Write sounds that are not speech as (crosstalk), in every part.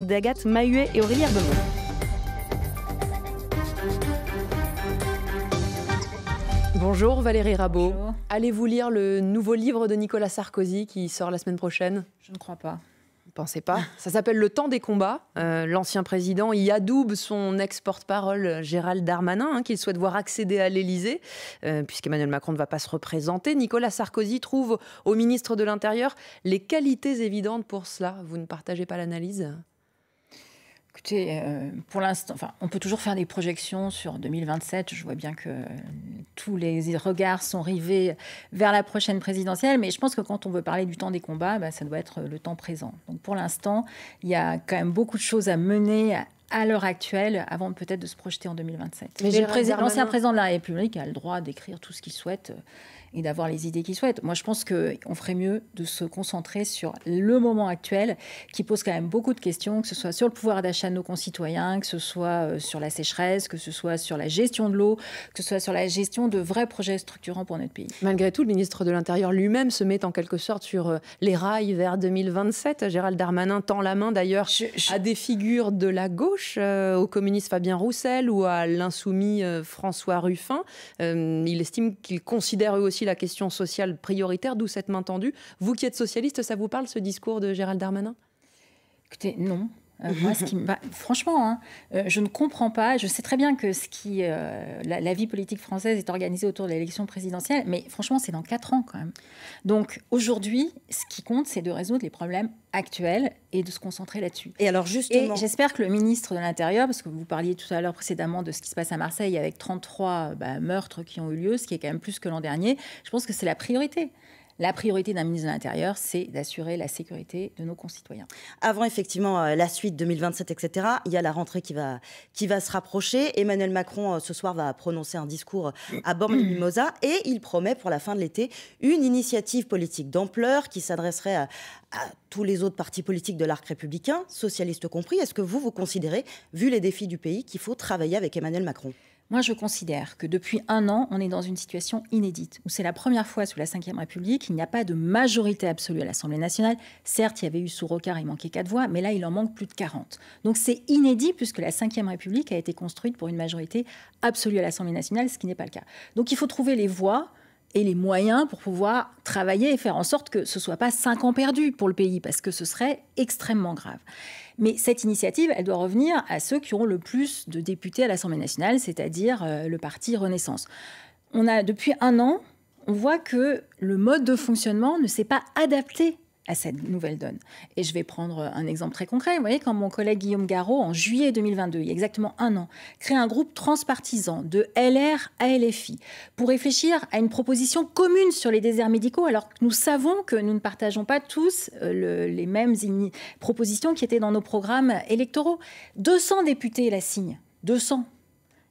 d'Agathe Mahuet et Aurélie Herbemont. Bonjour Valérie Rabault. Allez-vous lire le nouveau livre de Nicolas Sarkozy qui sort la semaine prochaine Je ne crois pas. pensez pas Ça s'appelle Le temps des combats. Euh, l'ancien président y adoube son ex-porte-parole euh, Gérald Darmanin, hein, qu'il souhaite voir accéder à l'Élysée, euh, puisqu'Emmanuel Macron ne va pas se représenter. Nicolas Sarkozy trouve au ministre de l'Intérieur les qualités évidentes pour cela. Vous ne partagez pas l'analyse Écoutez, euh, pour l'instant, enfin, on peut toujours faire des projections sur 2027. Je vois bien que euh, tous les regards sont rivés vers la prochaine présidentielle, mais je pense que quand on veut parler du temps des combats, bah, ça doit être le temps présent. Donc pour l'instant, il y a quand même beaucoup de choses à mener à l'heure actuelle, avant peut-être de se projeter en 2027. Mais, mais l'ancien président de la République a le droit d'écrire tout ce qu'il souhaite euh, et d'avoir les idées qu'ils souhaitent. Moi, je pense qu'on ferait mieux de se concentrer sur le moment actuel qui pose quand même beaucoup de questions, que ce soit sur le pouvoir d'achat de nos concitoyens, que ce soit euh, sur la sécheresse, que ce soit sur la gestion de l'eau, que ce soit sur la gestion de vrais projets structurants pour notre pays. Malgré tout, le ministre de l'Intérieur lui-même se met en quelque sorte sur euh, les rails vers 2027. Gérald Darmanin tend la main d'ailleurs à des figures de la gauche, euh, au communiste Fabien Roussel ou à l'insoumis François Ruffin. il estime qu'il considère eux aussi la question sociale prioritaire, d'où cette main tendue. Vous qui êtes socialiste, ça vous parle ce discours de Gérald Darmanin Écoutez, non. Euh, (laughs) franchement, hein, euh, je ne comprends pas. Je sais très bien que euh, la, vie politique française est organisée autour de l'élection présidentielle, mais franchement, c'est dans quatre ans quand même. Donc aujourd'hui, ce qui compte, c'est de résoudre les problèmes actuels et de se concentrer là-dessus. Et alors justement, j'espère que le ministre de l'Intérieur, parce que vous parliez tout à l'heure précédemment de ce qui se passe à Marseille avec 33 bah, meurtres qui ont eu lieu, ce qui est quand même plus que l'an dernier, je pense que c'est la priorité la priorité d'un ministre de l'Intérieur, c'est d'assurer la sécurité de nos concitoyens. Avant effectivement euh, la suite 2027, etc., il y a la rentrée qui va, qui va se rapprocher. Emmanuel Macron, euh, ce soir, va prononcer un discours euh, à Bormes-Mimosa (clears throat) et il promet pour la fin de l'été une initiative politique d'ampleur qui s'adresserait à, à tous les autres partis politiques de l'arc républicain, socialistes compris. Est-ce que vous, vous considérez, vu les défis du pays, qu'il faut travailler avec Emmanuel Macron moi, je considère que depuis un an, on est dans une situation inédite, où c'est la première fois sous la Ve République qu'il n'y a pas de majorité absolue à l'Assemblée nationale. Certes, il y avait eu sous Rocard, il manquait quatre voix, mais là, il en manque plus de 40. Donc c'est inédit puisque la Ve République a été construite pour une majorité absolue à l'Assemblée nationale, ce qui n'est pas le cas. Donc il faut trouver les voix et les moyens pour pouvoir travailler et faire en sorte que ce ne soit pas cinq ans perdus pour le pays, parce que ce serait extrêmement grave. Mais cette initiative, elle doit revenir à ceux qui ont le plus de députés à l'Assemblée nationale, c'est-à-dire euh, le parti Renaissance. On a depuis un an, on voit que le mode de fonctionnement ne s'est pas adapté à cette nouvelle donne. Et je vais prendre euh, un exemple très concret. Vous voyez, quand mon collègue Guillaume Garot, en juillet 2022, il y a exactement un an, crée un groupe transpartisan de LR à LFI pour réfléchir à une proposition commune sur les déserts médicaux, alors que nous savons que nous ne partageons pas tous euh, les mêmes propositions qui étaient dans nos programmes électoraux. 200 députés la signent. 200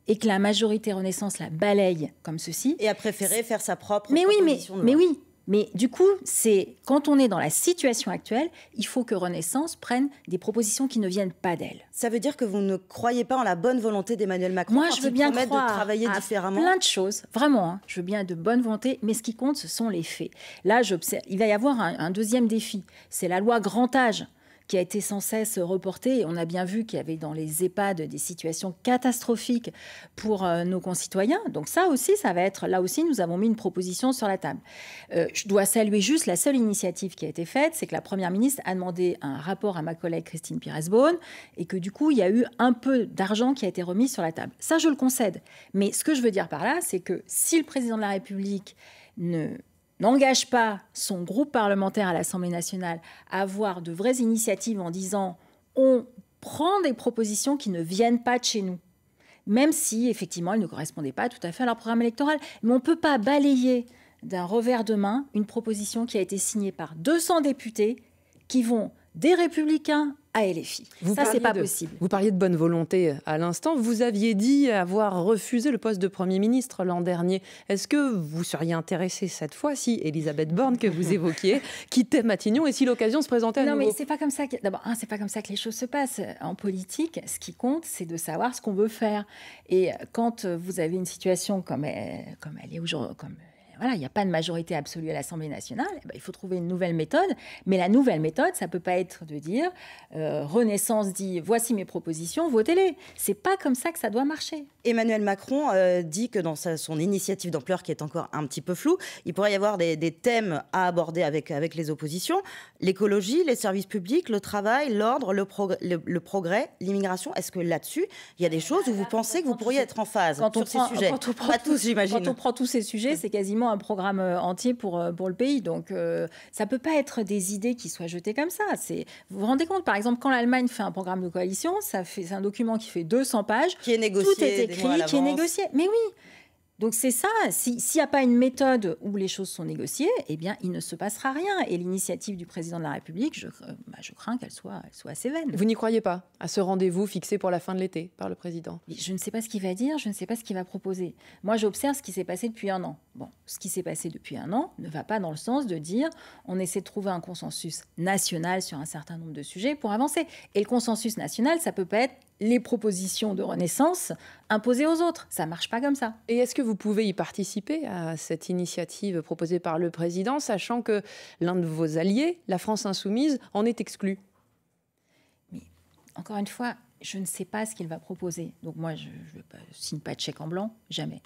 et que la majorité Renaissance la balaye comme ceci. Et a préféré faire sa propre. Mais oui, mais oui, mais du coup, c'est quand on est dans la situation actuelle, il faut que Renaissance prenne des propositions qui ne viennent pas d'elle. Ça veut dire que vous ne croyez pas en la bonne volonté d'Emmanuel Macron Moi, je veux bien croire de travailler différemment. Plein de choses, vraiment. Hein. Je veux bien de bonne volonté, mais ce qui compte, ce sont les faits. Là, j'observe. Il va y avoir un deuxième défi. C'est la loi grand âge qui a été sans cesse reporté. Et on a bien vu qu'il y avait dans les EHPAD des situations catastrophiques pour euh, nos concitoyens. Donc ça aussi, ça va être, là aussi, nous avons mis une proposition sur la table. Euh, je dois saluer juste la seule initiative qui a été faite, c'est que la Première ministre a demandé un rapport à ma collègue Christine Pires-Beaune et que du coup, il y a eu un peu d'argent qui a été remis sur la table. Ça, je le concède. Mais ce que je veux dire par là, c'est que si le président de la République ne n'engage pas son groupe parlementaire à l'Assemblée nationale à avoir de vraies initiatives en disant on prend des propositions qui ne viennent pas de chez nous, même si effectivement elles ne correspondaient pas tout à fait à leur programme électoral. Mais on ne peut pas balayer d'un revers de main une proposition qui a été signée par 200 députés qui vont des Républicains à LFI. Vous Ça, c'est pas possible. Vous parliez de bonne volonté à l'instant. Vous aviez dit avoir refusé le poste de Premier ministre l'an dernier. Est-ce que vous seriez intéressé cette fois ci Elisabeth Borne, que vous (laughs) évoquiez, quittait Matignon et si l'occasion se présentait à non, nouveau Non, mais c'est pas comme ça. Que... D'abord, c'est pas comme ça que les choses se passent en politique. Ce qui compte, c'est de savoir ce qu'on veut faire. Et quand vous avez une situation comme elle, comme elle est aujourd'hui, voilà, il n'y a pas de majorité absolue à l'Assemblée nationale, eh ben, il faut trouver une nouvelle méthode. Mais la nouvelle méthode, ça ne peut pas être de dire euh, Renaissance dit voici mes propositions, votez-les. C'est pas comme ça que ça doit marcher. Emmanuel Macron euh, dit que dans sa, son initiative d'ampleur, qui est encore un petit peu floue, il pourrait y avoir des, thèmes à aborder avec, avec les oppositions l'écologie, les services publics, le travail, l'ordre, le, le, progrès, l'immigration. Est-ce que là-dessus, il y a des ah, choses où vous pensez que vous pourriez être en phase sur ces sujets Pas tous, j'imagine. Quand on prend tous ces sujets, c'est quasiment un programme euh, entier pour, euh, pour le pays. Donc, euh, ça ne peut pas être des idées qui soient jetées comme ça. Vous vous rendez compte, par exemple, quand l'Allemagne fait un programme de coalition, ça fait, c'est un document qui fait 200 pages. Qui est négocié. Tout est écrit, qui est négocié. Mais oui, donc c'est ça, s'il n'y a pas une méthode où les choses sont négociées, eh bien il ne se passera rien. Et l'initiative du président de la République, je, euh, bah, crains qu'elle soit, soit assez vaine. Vous n'y croyez pas à ce rendez-vous fixé pour la fin de l'été par le président Je ne sais pas ce qu'il va dire, je ne sais pas ce qu'il va proposer. Moi j'observe ce qui s'est passé depuis un an. Bon, ce qui s'est passé depuis un an ne va pas dans le sens de dire on essaie de trouver un consensus national sur un certain nombre de sujets pour avancer. Et le consensus national, ça peut pas être les propositions de renaissance imposées aux autres. Ça marche pas comme ça. Et est-ce que vous pouvez y participer à cette initiative proposée par le président, sachant que l'un de vos alliés, la France insoumise, en est exclu Mais encore une fois, je ne sais pas ce qu'il va proposer. Donc moi, je ne signe pas de chèque en blanc, jamais.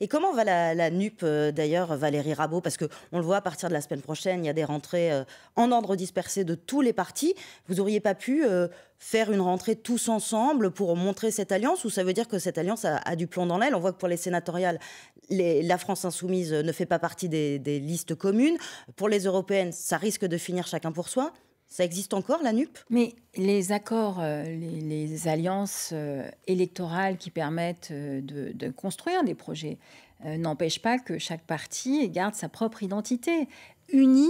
Et comment va la, la NUP euh, d'ailleurs, Valérie Rabault Parce qu'on le voit à partir de la semaine prochaine, il y a des rentrées euh, en ordre dispersé de tous les partis. Vous n'auriez pas pu euh, faire une rentrée tous ensemble pour montrer cette alliance Ou ça veut dire que cette alliance a, du plomb dans l'aile On voit que pour les sénatoriales, la France insoumise ne fait pas partie des listes communes. Pour les européennes, ça risque de finir chacun pour soi. Ça existe encore, la NUP Mais les accords, euh, les, alliances euh, électorales qui permettent euh, de, construire des projets n'empêchent pas que chaque parti garde sa propre identité. Unie,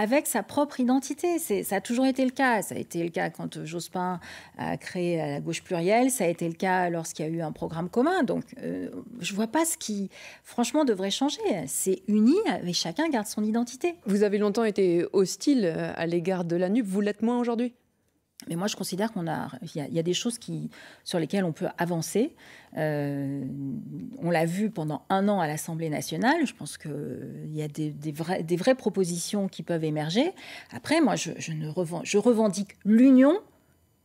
avec sa propre identité. Ça a toujours été le cas. Ça a été le cas quand euh, Jospin a créé la gauche plurielle. Ça a été le cas lorsqu'il y a eu un programme commun. Donc, euh, je ne vois pas ce qui, franchement, devrait changer. C'est uni, mais chacun garde son identité. Vous avez longtemps été hostile euh, à l'égard de la NUP. Vous l'êtes moins aujourd'hui mais moi, je considère qu'on a, il y, a des choses qui, sur lesquelles on peut avancer. Euh, on l'a vu pendant un an à l'Assemblée nationale. Je pense qu'il y a des, vraies propositions qui peuvent émerger. Après, moi, je, ne je revendique l'union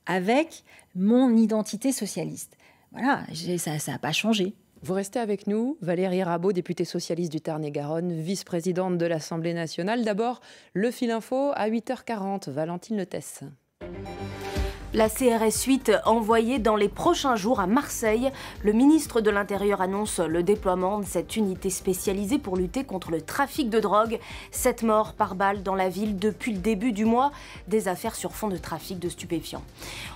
avec mon identité socialiste. Voilà, ça n'a pas changé. Vous restez avec nous, Valérie Rabault, députée socialiste du Tarn-et-Garonne, vice-présidente de l'Assemblée nationale. D'abord, le fil info à 8h40, Valentine Letesse. Thank you. La CRS 8 envoyée dans les prochains jours à Marseille, le ministre de l'Intérieur annonce le déploiement de cette unité spécialisée pour lutter contre le trafic de drogue. Sept morts par balle dans la ville depuis le début du mois, des affaires sur fond de trafic de stupéfiants.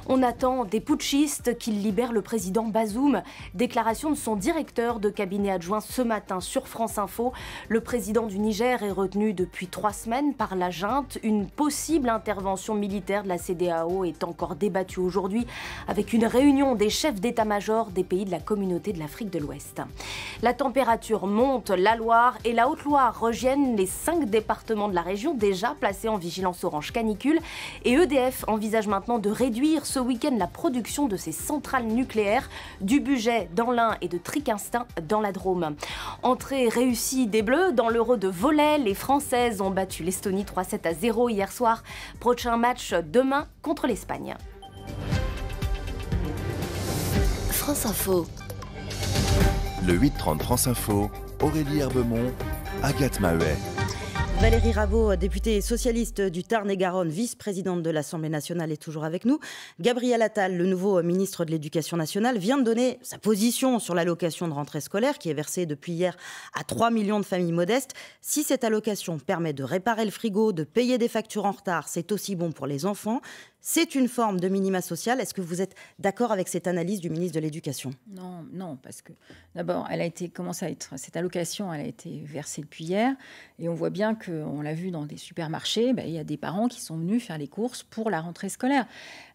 On attend des putschistes qu'ils libèrent le président Bazoum. Déclaration de son directeur de cabinet adjoint ce matin sur France Info. Le président du Niger est retenu depuis trois semaines par la junte. Une possible intervention militaire de la CDAO est encore débattue débattu aujourd'hui avec une réunion des chefs d'état-major des pays de la communauté de l'Afrique de l'Ouest. La température monte, la Loire et la Haute-Loire reviennent les cinq départements de la région déjà placés en vigilance orange canicule et EDF envisage maintenant de réduire ce week-end la production de ses centrales nucléaires du budget dans l'Ain et de Tricastin, dans la Drôme. Entrée réussie des Bleus dans l'Euro de volet, les Françaises ont battu l'Estonie 3-7 à 0 hier soir. Prochain match demain contre l'Espagne. Info. Le 830 France Info, Aurélie Herbemont, Agathe Mahuet. Valérie Rabault, députée socialiste du Tarn-et-Garonne, vice-présidente de l'Assemblée nationale, est toujours avec nous. Gabriel Attal, le nouveau ministre de l'Éducation nationale, vient de donner sa position sur l'allocation de rentrée scolaire qui est versée depuis hier à 3 millions de familles modestes. Si cette allocation permet de réparer le frigo, de payer des factures en retard, c'est aussi bon pour les enfants. C'est une forme de minima social. Est-ce que vous êtes d'accord avec cette analyse du ministre de l'Éducation Non, non, parce que d'abord, elle a été, à être, cette allocation, elle a été versée depuis hier, et on voit bien que on l'a vu dans des supermarchés, ben, il y a des parents qui sont venus faire les courses pour la rentrée scolaire.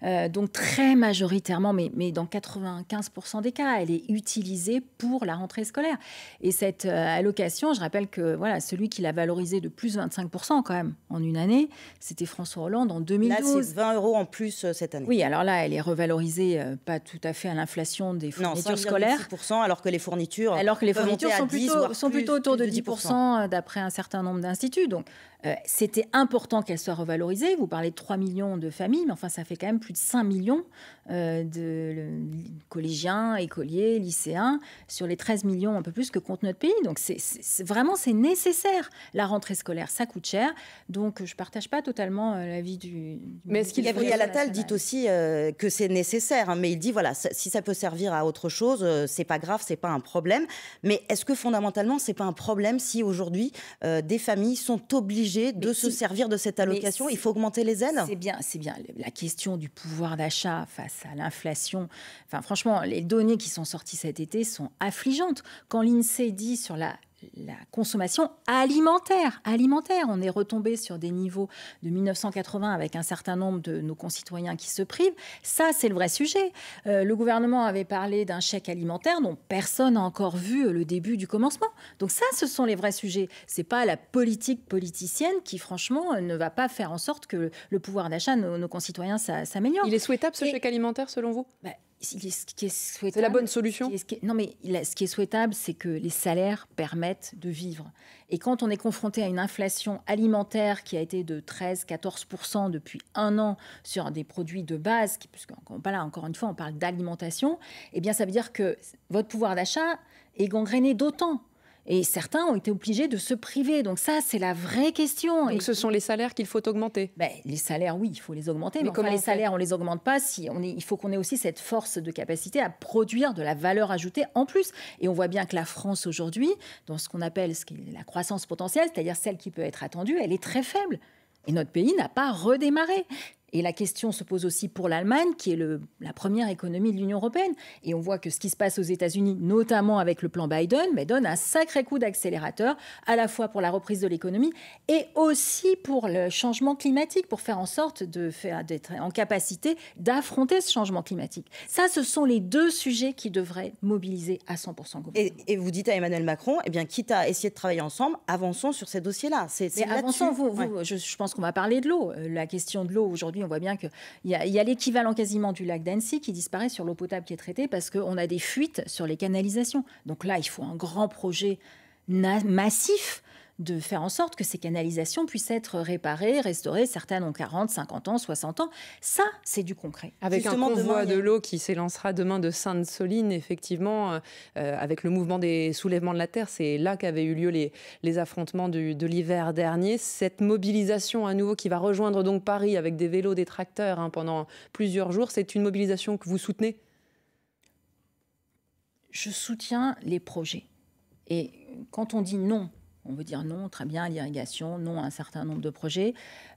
Euh, donc très majoritairement, mais, mais dans 95% des cas, elle est utilisée pour la rentrée scolaire. Et cette euh, allocation, je rappelle que voilà, celui qui l'a valorisée de plus 25% quand même en une année, c'était François Hollande en 2012. Là, c'est 20 euros en plus euh, cette année. Oui, alors là, elle est revalorisée pas tout à fait à l'inflation des fournitures non, scolaires. alors que les fournitures, alors que les fournitures sont, plutôt, autour de 10% d'après un certain nombre d'instituts. Donc, euh, c'était important qu'elle soit revalorisée. Vous parlez de 3 millions de familles, mais enfin, ça fait quand même plus de 5 millions euh, de collégiens, écoliers, lycéens, sur les 13 millions, un peu plus que compte notre pays. Donc, c'est, vraiment, c'est nécessaire. La rentrée scolaire, ça coûte cher. Donc, je ne partage pas totalement euh, l'avis du, Mais ce qu'il Gabriel Attal dit aussi que c'est nécessaire, hein, mais il dit, voilà, si ça peut servir à autre chose, c'est pas grave, c'est pas un problème. Mais est-ce que fondamentalement, c'est pas un problème si aujourd'hui des familles sont obligés de se servir de cette allocation Il faut augmenter les aides C'est bien, c'est bien. La question du pouvoir d'achat face à l'inflation, enfin franchement, les données qui sont sorties cet été sont affligeantes. Quand l'INSEE dit sur la la consommation alimentaire. Alimentaire, on est retombé sur des niveaux de 1980 avec un certain nombre de nos concitoyens qui se privent. Ça, c'est le vrai sujet. Euh, le gouvernement avait parlé d'un chèque alimentaire dont personne n'a encore vu le début du commencement. Donc ça, ce sont les vrais sujets. Ce n'est pas la politique politicienne qui, franchement, euh, ne va pas faire en sorte que le pouvoir d'achat de nos, concitoyens s'améliore. Il est souhaitable ce chèque alimentaire, selon vous bah, c'est la bonne solution. non, mais ce qui est souhaitable, c'est que les salaires permettent de vivre. Et quand on est confronté à une inflation alimentaire qui a été de 13-14% depuis un an sur des produits de base, puisque puisqu'on parle encore une fois, on parle d'alimentation, eh bien ça veut dire que votre pouvoir d'achat est gangréné d'autant et certains ont été obligés de se priver. Donc ça, c'est la vraie question. Donc et ce sont les salaires qu'il faut augmenter ben, Les salaires, oui, il faut les augmenter. Mais, comme les salaires, on les augmente pas. Si on il faut qu'on ait aussi cette force de capacité à produire de la valeur ajoutée en plus. Et on voit bien que la France aujourd'hui, dans ce qu'on appelle ce la croissance potentielle, c'est-à-dire celle qui peut être attendue, elle est très faible. Et notre pays n'a pas redémarré. Et la question se pose aussi pour l'Allemagne, qui est la première économie de l'Union européenne. Et on voit que ce qui se passe aux États-Unis, notamment avec le plan Biden, mais donne un sacré coup d'accélérateur, à la fois pour la reprise de l'économie et aussi pour le changement climatique, pour faire en sorte de faire, d'être en capacité d'affronter ce changement climatique. Ça, ce sont les deux sujets qui devraient mobiliser à 100% gouvernement. Et, vous dites à Emmanuel Macron, eh bien, quitte à essayer de travailler ensemble, avançons sur ces dossiers-là. C'est, mais avançons, vous, je pense qu'on va parler de l'eau. Euh, la question de l'eau aujourd'hui, on voit bien qu'il y a, y a l'équivalent quasiment du lac d'Annecy qui disparaît sur l'eau potable qui est traitée parce qu'on a des fuites sur les canalisations. Donc là, il faut un grand projet massif de faire en sorte que ces canalisations puissent être réparées, restaurées. Certaines ont 40, 50 ans, 60 ans. Ça, c'est du concret. Avec un convoi de l'eau qui s'élancera demain de Sainte-Soline, effectivement, euh, euh, avec le mouvement des soulèvements de la terre, c'est là qu'avaient eu lieu les, les affrontements de l'hiver dernier. Cette mobilisation à nouveau qui va rejoindre donc Paris avec des vélos, des tracteurs hein, pendant plusieurs jours, c'est une mobilisation que vous soutenez Je soutiens les projets. Et quand on dit non on veut dire non, très bien, à l'irrigation, non à un certain nombre de projets.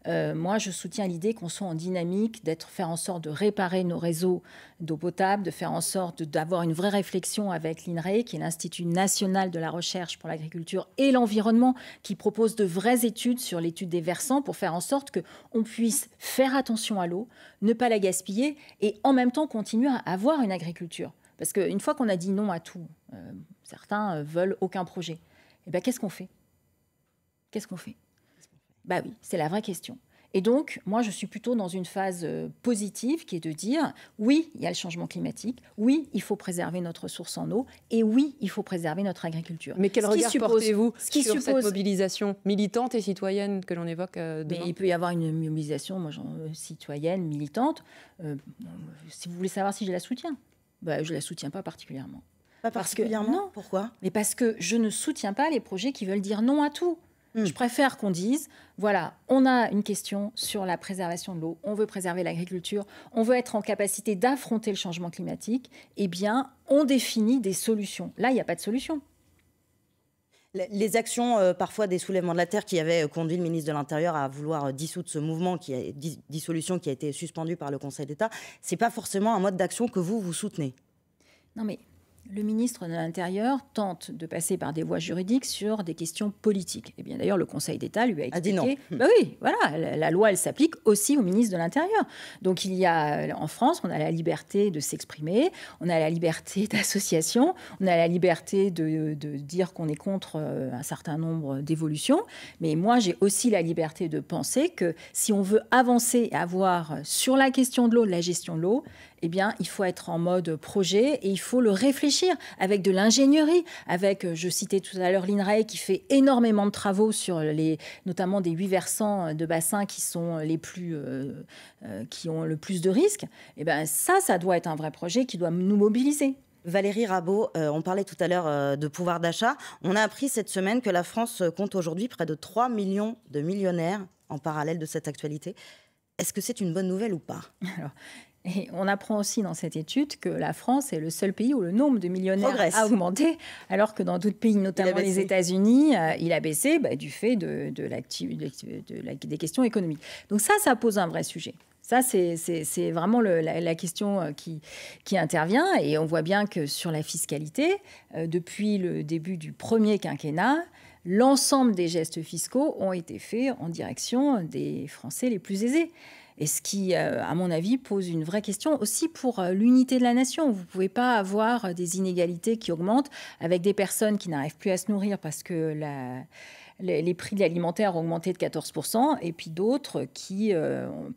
Euh, moi, je soutiens l'idée qu'on soit en dynamique, d'être faire en sorte de réparer nos réseaux d'eau potable, de faire en sorte d'avoir une vraie réflexion avec l'INRAE, qui est l'Institut national de la recherche pour l'agriculture et l'environnement, qui propose de vraies études sur l'étude des versants pour faire en sorte qu'on puisse faire attention à l'eau, ne pas la gaspiller et en même temps continuer à avoir une agriculture. Parce qu'une fois qu'on a dit non à tout, euh, certains euh, veulent aucun projet eh ben, qu'est-ce qu'on fait Qu'est-ce qu'on fait, Ben Bah oui, c'est la vraie question. Et donc, moi, je suis plutôt dans une phase euh, positive qui est de dire, oui, il y a le changement climatique, oui, il faut préserver notre ressource en eau, et oui, il faut préserver notre agriculture. Mais quel ce regard portez-vous sur cette mobilisation militante et citoyenne que l'on évoque euh, Il peut y avoir une mobilisation moi, euh, citoyenne, militante. si vous voulez savoir si je la soutiens, bah, je ne la soutiens pas particulièrement. Pas Parce que, non. Pourquoi Mais parce que je ne soutiens pas les projets qui veulent dire non à tout. Hmm. Je préfère qu'on dise, voilà, on a une question sur la préservation de l'eau, on veut préserver l'agriculture, on veut être en capacité d'affronter le changement climatique, eh bien, on définit des solutions. Là, il n'y a pas de solution. Les actions euh, parfois des soulèvements de la terre qui avaient euh, conduit le ministre de l'Intérieur à vouloir euh, dissoudre ce mouvement, qui a, dissolution qui a été suspendue par le Conseil d'État, c'est pas forcément un mode d'action que vous vous soutenez. Non mais le ministre de l'Intérieur tente de passer par des voies juridiques sur des questions politiques. Et eh bien d'ailleurs, le Conseil d'État lui a ah, expliqué. dit non. Bah oui, voilà, la loi, elle s'applique aussi au ministre de l'Intérieur. Donc il y a, euh, en France, on a la liberté de s'exprimer, on a la liberté (laughs) d'association, on a la liberté de, dire qu'on est contre euh, un certain nombre d'évolutions. Mais moi, j'ai aussi la liberté de penser que si on veut avancer et avoir sur la question de l'eau, la gestion de l'eau, eh bien, il faut être en mode projet et il faut le réfléchir avec de l'ingénierie, avec, euh, je citais tout à l'heure l'INRAE qui fait énormément de travaux sur les, notamment des huit versants euh, de bassins qui sont les plus, euh, qui ont le plus de risques. Eh bien, ça, ça doit être un vrai projet qui doit nous mobiliser. Valérie Rabault, on parlait tout à l'heure de pouvoir d'achat. On a appris cette semaine que la France compte aujourd'hui près de 3 millions de millionnaires en parallèle de cette actualité. Est-ce que c'est une bonne nouvelle ou pas Alors, on apprend aussi dans cette étude que la France est le seul pays où le nombre de millionnaires a augmenté, alors que dans d'autres pays, notamment les États-Unis, euh, il a baissé bah, du fait de, des questions économiques. Donc ça, ça pose un vrai sujet. Ça, c'est vraiment la, question euh, qui, intervient. Et on voit bien que sur la fiscalité, euh, depuis le début du premier quinquennat, l'ensemble des gestes fiscaux ont été faits en direction des Français les plus aisés. Et ce qui, euh, à mon avis, pose une vraie question aussi pour euh, l'unité de la nation. Vous ne pouvez pas avoir des inégalités qui augmentent avec des personnes qui n'arrivent plus à se nourrir parce que la, les, prix de l'alimentaire ont augmenté de 14%, et puis d'autres qui euh, ont,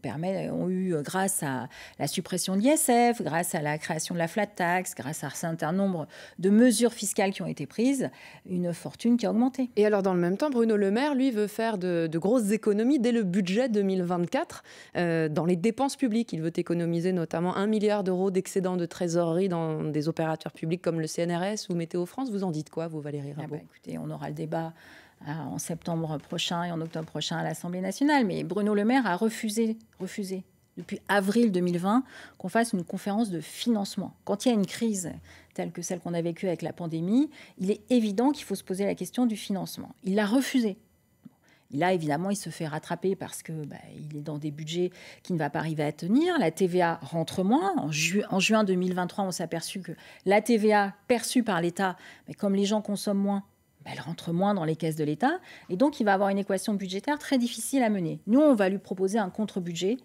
ont eu, euh, grâce à la suppression de l'ISF, grâce à la création de la flat tax, grâce à un certain nombre de mesures fiscales qui ont été prises, une fortune qui a augmenté. Et alors, dans le même temps, Bruno Le Maire, lui, veut faire de, grosses économies dès le budget 2024 euh, dans les dépenses publiques. Il veut économiser notamment un milliard d'euros d'excédent de trésorerie dans des opérateurs publics comme le CNRS ou Météo France. Vous en dites quoi, vous, Valérie ah bah Rabault Écoutez, on aura le débat ah, en septembre prochain et en octobre prochain à l'Assemblée nationale. Mais Bruno Le Maire a refusé, refusé depuis avril 2020 qu'on fasse une conférence de financement. Quand il y a une crise telle que celle qu'on a vécue avec la pandémie, il est évident qu'il faut se poser la question du financement. Il l'a refusé. Là, évidemment, il se fait rattraper parce que bah, il est dans des budgets qui ne va pas arriver à tenir. La TVA rentre moins. En, en juin 2023, on s'est aperçu que la TVA perçue par l'État, mais comme les gens consomment moins, bah, elle rentre moins dans les caisses de l'État. Et donc, il va avoir une équation budgétaire très difficile à mener. Nous, on va lui proposer un contre-budget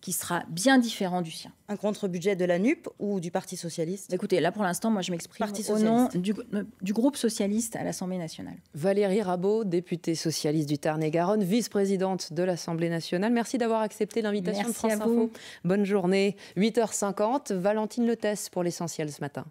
qui sera bien différent du sien. Un contre-budget de la NUP ou du Parti socialiste Écoutez, là pour l'instant, moi je m'exprime au nom du, groupe socialiste à l'Assemblée nationale. Valérie Rabault, députée socialiste du Tarn-et-Garonne, vice-présidente de l'Assemblée nationale. Merci d'avoir accepté l'invitation de France Info. Bonne journée. 8h50, Valentine Lettès pour l'essentiel ce matin.